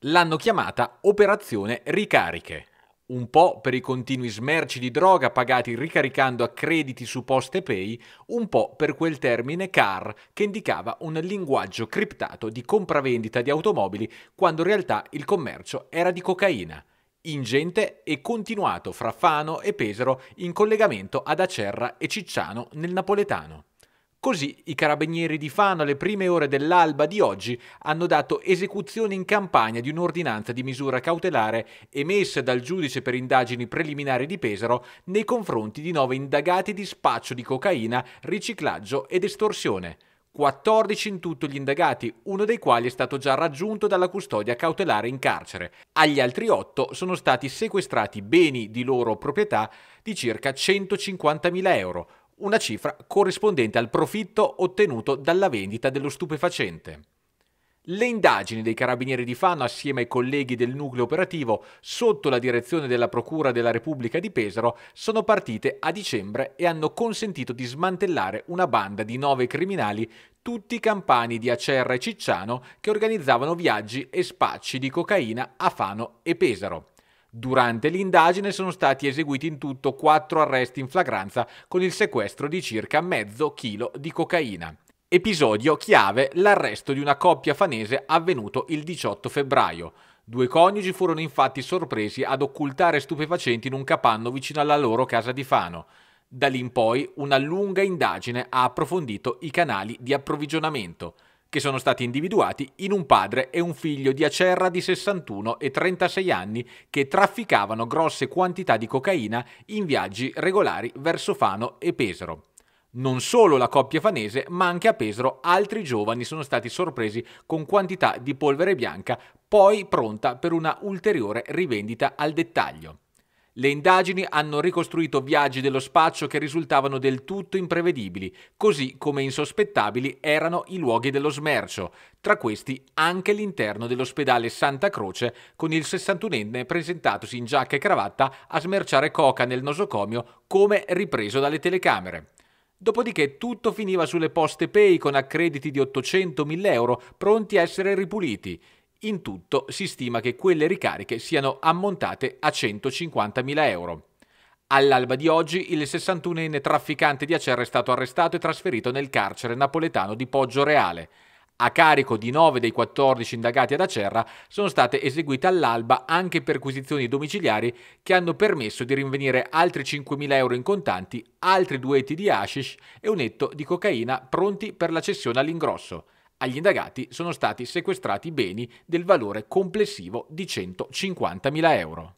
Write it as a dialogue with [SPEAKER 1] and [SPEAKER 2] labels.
[SPEAKER 1] l'hanno chiamata Operazione Ricariche. Un po' per i continui smerci di droga pagati ricaricando a crediti su Poste Pay, un po' per quel termine car che indicava un linguaggio criptato di compravendita di automobili quando in realtà il commercio era di cocaina ingente e continuato fra Fano e Pesaro in collegamento ad Acerra e Cicciano nel napoletano. Così i carabinieri di Fano alle prime ore dell'alba di oggi hanno dato esecuzione in campagna di un'ordinanza di misura cautelare emessa dal giudice per indagini preliminari di Pesaro nei confronti di nove indagati di spaccio di cocaina, riciclaggio ed estorsione. 14 in tutto gli indagati, uno dei quali è stato già raggiunto dalla custodia cautelare in carcere. Agli altri 8 sono stati sequestrati beni di loro proprietà di circa 150.000 euro, una cifra corrispondente al profitto ottenuto dalla vendita dello stupefacente. Le indagini dei carabinieri di Fano assieme ai colleghi del nucleo operativo sotto la direzione della Procura della Repubblica di Pesaro sono partite a dicembre e hanno consentito di smantellare una banda di nove criminali, tutti campani di Acerra e Cicciano, che organizzavano viaggi e spacci di cocaina a Fano e Pesaro. Durante l'indagine sono stati eseguiti in tutto quattro arresti in flagranza con il sequestro di circa mezzo chilo di cocaina. Episodio chiave l'arresto di una coppia fanese avvenuto il 18 febbraio. Due coniugi furono infatti sorpresi ad occultare stupefacenti in un capanno vicino alla loro casa di Fano. Da lì in poi una lunga indagine ha approfondito i canali di approvvigionamento che sono stati individuati in un padre e un figlio di Acerra di 61 e 36 anni che trafficavano grosse quantità di cocaina in viaggi regolari verso Fano e Pesaro. Non solo la coppia fanese, ma anche a Pesaro altri giovani sono stati sorpresi con quantità di polvere bianca, poi pronta per una ulteriore rivendita al dettaglio. Le indagini hanno ricostruito viaggi dello spaccio che risultavano del tutto imprevedibili, così come insospettabili erano i luoghi dello smercio, tra questi anche l'interno dell'ospedale Santa Croce, con il 61enne presentatosi in giacca e cravatta a smerciare coca nel nosocomio come ripreso dalle telecamere. Dopodiché tutto finiva sulle poste pay con accrediti di 800.000 euro pronti a essere ripuliti, in tutto si stima che quelle ricariche siano ammontate a 150.000 euro. All'alba di oggi il 61enne trafficante di acerra è stato arrestato e trasferito nel carcere napoletano di Poggio Reale. A carico di 9 dei 14 indagati ad Acerra sono state eseguite all'alba anche perquisizioni domiciliari che hanno permesso di rinvenire altri 5.000 euro in contanti, altri due eti di hashish e un etto di cocaina pronti per la cessione all'ingrosso. Agli indagati sono stati sequestrati beni del valore complessivo di 150.000 euro.